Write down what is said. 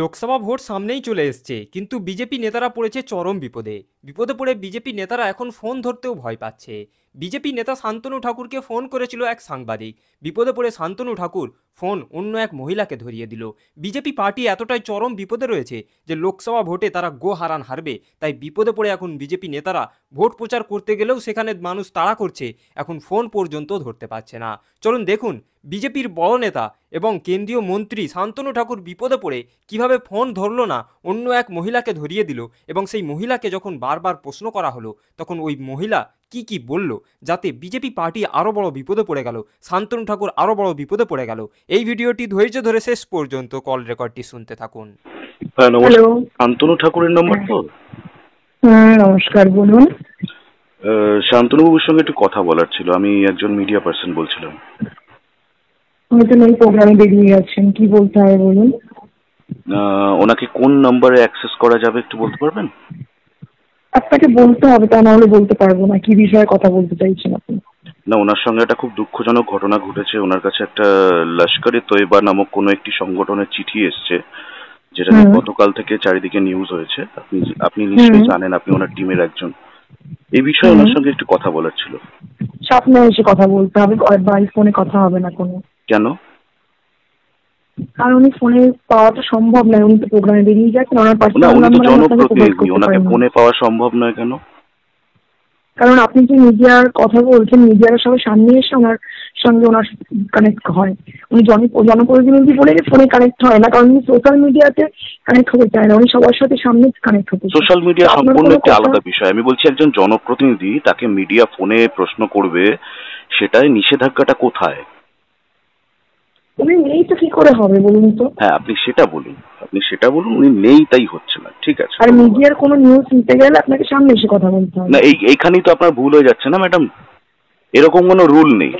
Lok Sabha vote সামনেই চলে এসছে কিন্তু বিজেপি নেতারা পড়েছে চরম বিপদে বিপদে পড়ে বিজেপি নেতারা এখন ফোন ধরতেও ভয় পাচ্ছে বিজেপি নেতা শান্তনু ঠাকুরকে ফোন করেছিল এক সাংবাদিক বিপদে পড়ে শান্তনু ঠাকুর ফোন অন্য এক মহিলাকে ধরিয়ে দিল বিজেপি পার্টি এতটাই চরম বিপদে রয়েছে যে লোকসভা ভোটে তারা গো হারান হারবে তাই বিপদে পড়ে এখন বিজেপি নেতারা ভোট প্রচার করতে গেলেও সেখানে মানুষ তাড়া করছে এখন ফোন পর্যন্ত ধরতে পারছে না চলুন দেখুন বিজেপির বড় নেতা এবং কেন্দ্রীয় মন্ত্রী শান্তনু ঠাকুর বিপদে পড়ে কিভাবে ফোন ধরল না অন্য এক মহিলাকে ধরিয়ে দিল এবং সেই মহিলাকে যখন বার বারবার প্রশ্ন করা হলো তখন ওই মহিলা কি কি বলল যাতে বিজেপি পার্টি আরও বড় বিপদে পড়ে গেল শান্তনু ঠাকুর আরও বড় বিপদে পড়ে গেল এই ভিডিওটি ধৈর্য ধরে শেষ পর্যন্ত কল রেকর্ডটি শুনতে থাকুন হ্যাঁ, শান্তনু ঠাকুরের নম্বর তো হ্যাঁ, নমস্কার বলুন শান্তনুবাবুর সঙ্গে একটু কথা বলার ছিল আমি একজন মিডিয়া পার্সন বলছিলাম উনি এই প্রোগ্রামে বেরিয়ে যাচ্ছেন কি বলতে হয় বলুন ওনাকে কোন নম্বরে অ্যাক্সেস করা যাবে একটু বলতে পারবেন আপনাকে বলতে হবে তা না হলে বলতে পারবো না কি বিষয়ে কথা বলতে চাইছেন আপনি না ওনার সঙ্গে একটা খুব দুঃখজনক ঘটনা ঘটেছে ওনার কাছে একটা লস্করে তৈবা নামক কোনো একটি সংগঠনের চিঠি এসছে যেটা গতকাল থেকে চারিদিকে নিউজ হয়েছে আপনি আপনি নিশ্চয়ই জানেন আপনি ওনার টিমের একজন এই বিষয়ে ওনার সঙ্গে একটু কথা বলার ছিল সামনে এসে কথা বলতে হবে বাড়ির ফোনে কথা হবে না কোনো কেন আর উনি ফোনে পাওয়াটা সম্ভব নয় উনি তো প্রোগ্রামে বেরিয়ে গেছেন ওনার পার্সোনাল নাম্বার ওনাকে ফোনে পাওয়া সম্ভব নয় কেন কারণ আপনি যে মিডিয়ার কথা বলছেন মিডিয়ার সবাই সামনে এসে ওনার সঙ্গে ওনার কানেক্ট হয় উনি জনপ্রতিনিধি বলে ফোনে কানেক্ট হয় না কারণ উনি সোশ্যাল মিডিয়াতে কানেক্ট হতে চায় না উনি সবার সাথে সামনে কানেক্ট হতে সোশ্যাল মিডিয়া সম্পূর্ণ একটি আলাদা বিষয় আমি বলছি একজন জনপ্রতিনিধি তাকে মিডিয়া ফোনে প্রশ্ন করবে সেটাই নিষেধাজ্ঞাটা কোথায় উনি নেই তো কি করে হবে বলুন তো হ্যাঁ আপনি সেটা বলুন আপনি সেটা বলুন উনি নেই তাই হচ্ছে না ঠিক আছে আর মিডিয়ার কোনো নিউজ নিতে গেলে আপনাকে সামনে এসে কথা বলতে হবে না এই এইখানেই তো আপনার ভুল হয়ে যাচ্ছে না ম্যাডাম এরকম কোনো রুল নেই